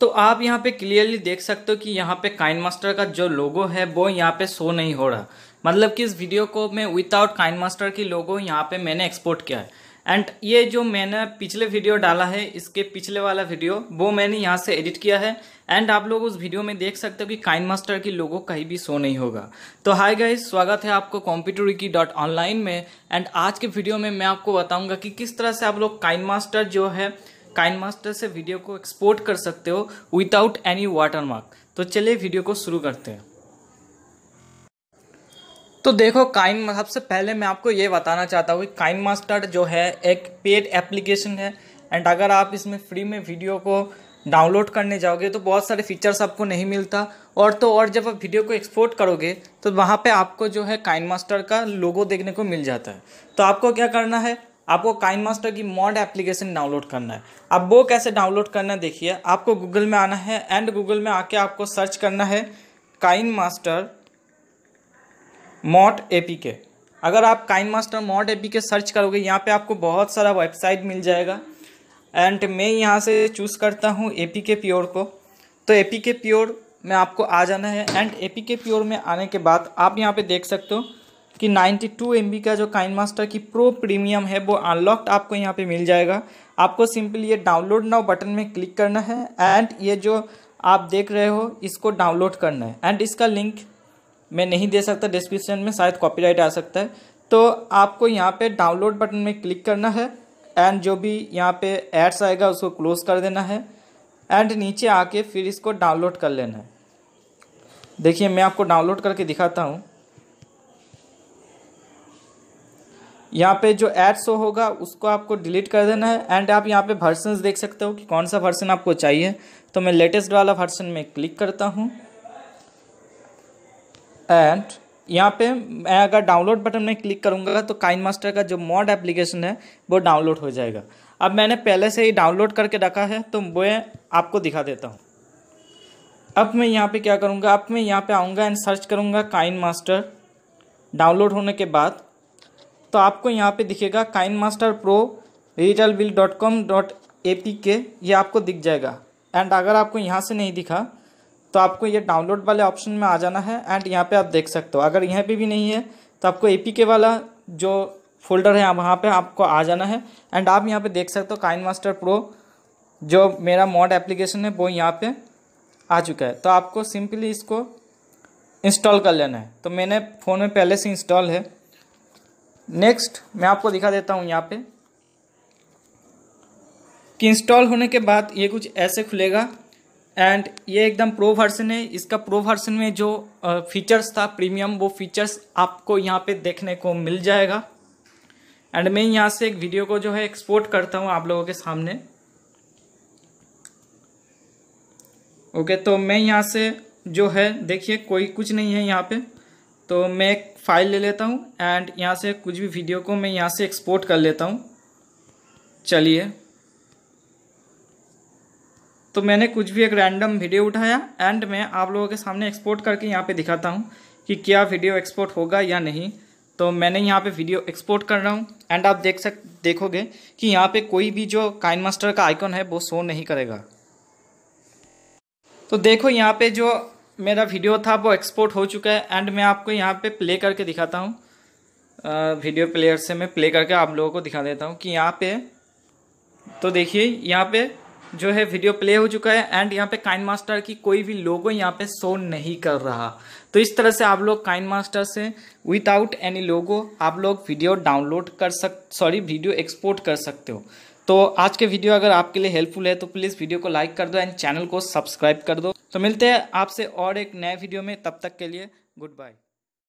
तो आप यहाँ पे क्लियरली देख सकते हो कि यहाँ पे काइन मास्टर का जो लोगो है वो यहाँ पे शो नहीं हो रहा मतलब कि इस वीडियो को मैं विदाउट काइन मास्टर की लोगो यहाँ पे मैंने एक्सपोर्ट किया है एंड ये जो मैंने पिछले वीडियो डाला है इसके पिछले वाला वीडियो वो मैंने यहाँ से एडिट किया है एंड आप लोग उस वीडियो में देख सकते हो कि काइन मास्टर की लोगो कहीं भी शो नहीं होगा तो हाय गाइस स्वागत है आपको की डॉट ऑनलाइन में एंड आज के वीडियो में मैं आपको बताऊंगा कि किस तरह से आप लोग काइन मास्टर जो है काइन मास्टर से वीडियो को एक्सपोर्ट कर सकते हो विदाउट एनी वाटरमार्क तो चलिए वीडियो को शुरू करते हैं तो देखो काइन सबसे पहले मैं आपको ये बताना चाहता हूँ कि काइन मास्टर जो है एक पेड एप्लीकेशन है एंड अगर आप इसमें फ्री में वीडियो को डाउनलोड करने जाओगे तो बहुत सारे फीचर्स आपको नहीं मिलता और तो और जब आप वीडियो को एक्सपोर्ट करोगे तो वहाँ पे आपको जो है काइन मास्टर का लोगो देखने को मिल जाता है तो आपको क्या करना है आपको काइन मास्टर की मॉड एप्लीकेशन डाउनलोड करना है अब वो कैसे डाउनलोड करना है देखिए आपको गूगल में आना है एंड गूगल में आके आपको सर्च करना है काइन मास्टर मॉट ए के अगर आप काइन मास्टर मॉड ए के सर्च करोगे यहाँ पर आपको बहुत सारा वेबसाइट मिल जाएगा एंड मैं यहाँ से चूज़ करता हूँ ए पी के प्योर को तो ए पी के प्योर में आपको आ जाना है and A P K pure में आने के बाद आप यहाँ पे देख सकते हो कि 92 टू का जो काइन मास्टर की प्रो प्रीमियम है वो अनलॉक्ड आपको यहाँ पे मिल जाएगा आपको सिंपली ये डाउनलोड नाउ बटन में क्लिक करना है एंड ये जो आप देख रहे हो इसको डाउनलोड करना है एंड इसका लिंक मैं नहीं दे सकता डिस्क्रिप्शन में शायद कॉपीराइट आ सकता है तो आपको यहाँ पे डाउनलोड बटन में क्लिक करना है एंड जो भी यहाँ पे एड्स आएगा उसको क्लोज कर देना है एंड नीचे आके फिर इसको डाउनलोड कर लेना है देखिए मैं आपको डाउनलोड करके दिखाता हूँ यहाँ पे जो एड शो होगा उसको आपको डिलीट कर देना है एंड आप यहाँ पे वर्सन देख सकते हो कि कौन सा वर्सन आपको चाहिए तो मैं लेटेस्ट वाला वर्सन में क्लिक करता हूँ एंड यहाँ पे मैं अगर डाउनलोड बटन में क्लिक करूँगा तो काइन मास्टर का जो मॉड एप्लीकेशन है वो डाउनलोड हो जाएगा अब मैंने पहले से ही डाउनलोड करके रखा है तो वो आपको दिखा देता हूँ अब मैं यहाँ पे क्या करूँगा अब मैं यहाँ पे आऊँगा एंड सर्च करूँगा काइन मास्टर डाउनलोड होने के बाद तो आपको यहाँ पे दिखेगा KineMaster pro digital bill dot com dot A P K ये आपको दिख जाएगा एंड अगर आपको यहाँ से नहीं दिखा तो आपको ये डाउनलोड वाले ऑप्शन में आ जाना है एंड यहाँ पे आप देख सकते हो अगर यहाँ पे भी नहीं है तो आपको ए पी के वाला जो फोल्डर है वहाँ पे आपको आ जाना है एंड आप यहाँ पे देख सकते हो काइन मास्टर प्रो जो मेरा मॉड एप्लीकेशन है वो यहाँ पर आ चुका है तो आपको सिंपली इसको इंस्टॉल कर लेना है तो मैंने फ़ोन में पहले से इंस्टॉल है नेक्स्ट मैं आपको दिखा देता हूँ यहाँ पे कि इंस्टॉल होने के बाद ये कुछ ऐसे खुलेगा एंड ये एकदम प्रो वर्सन है इसका प्रो वर्सन में जो फीचर्स था प्रीमियम वो फीचर्स आपको यहाँ पे देखने को मिल जाएगा एंड मैं यहाँ से एक वीडियो को जो है एक्सपोर्ट करता हूँ आप लोगों के सामने ओके तो मैं यहाँ से जो है देखिए कोई कुछ नहीं है यहाँ पे तो मैं एक फ़ाइल ले लेता हूँ एंड यहाँ से कुछ भी वीडियो को मैं यहाँ से एक्सपोर्ट कर लेता हूँ चलिए तो मैंने कुछ भी एक रैंडम वीडियो उठाया एंड मैं आप लोगों के सामने एक्सपोर्ट करके यहाँ पे दिखाता हूँ कि क्या वीडियो एक्सपोर्ट होगा या नहीं तो मैंने यहाँ पे वीडियो एक्सपोर्ट कर रहा हूँ एंड आप देख सक देखोगे कि यहाँ पे कोई भी जो काइन मास्टर का आइकॉन है वो शो नहीं करेगा तो देखो यहाँ पे जो मेरा वीडियो था वो एक्सपोर्ट हो चुका है एंड मैं आपको यहाँ पे प्ले करके दिखाता हूँ वीडियो प्लेयर से मैं प्ले करके आप लोगों को दिखा देता हूँ कि यहाँ पे तो देखिए यहाँ पे जो है वीडियो प्ले हो चुका है एंड यहाँ पे काइन मास्टर की कोई भी लोगो यहाँ पे शो नहीं कर रहा तो इस तरह से आप लोग काइन मास्टर से विदाउट एनी लोगो आप लोग वीडियो डाउनलोड कर सक सॉरी वीडियो एक्सपोर्ट कर सकते हो तो आज के वीडियो अगर आपके लिए हेल्पफुल है तो प्लीज़ वीडियो को लाइक कर दो एंड चैनल को सब्सक्राइब कर दो तो मिलते हैं आपसे और एक नए वीडियो में तब तक के लिए गुड बाय